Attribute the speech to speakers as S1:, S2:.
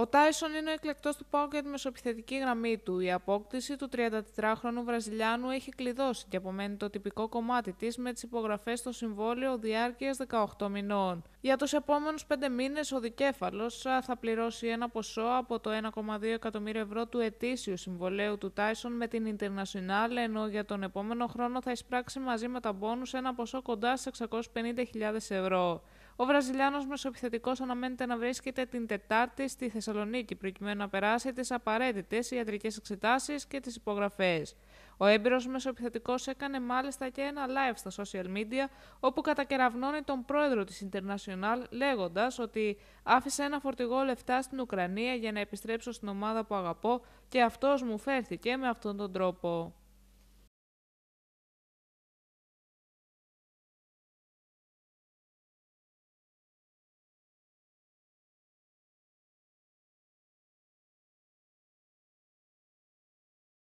S1: Ο Τάισον είναι ο εκλεκτός του Πάουκ για τη μεσοπιθετική γραμμή του. Η απόκτηση του 34χρονου Βραζιλιάνου έχει κλειδώσει και απομένει το τυπικό κομμάτι της με τις υπογραφές στο συμβόλαιο διάρκειας 18 μηνών. Για τους επόμενους 5 μήνες ο δικέφαλος θα πληρώσει ένα ποσό από το 1,2 εκατομμύριο ευρώ του ετήσιου συμβολέου του Τάισον με την International, ενώ για τον επόμενο χρόνο θα εισπράξει μαζί με τα ένα ποσό κοντά στις 650.000 ευρώ. Ο Βραζιλιάνος μεσοεπιθετικός αναμένεται να βρίσκεται την Τετάρτη στη Θεσσαλονίκη, προκειμένου να περάσει τις απαραίτητες ιατρικές εξετάσεις και τις υπογραφές. Ο έμπειρος μεσοεπιθετικός έκανε μάλιστα και ένα live στα social media, όπου κατακεραυνώνει τον πρόεδρο της International, λέγοντας ότι άφησε ένα φορτηγό λεφτά στην Ουκρανία για να επιστρέψω στην ομάδα που αγαπώ και αυτός μου φέρθηκε με αυτόν τον
S2: τρόπο.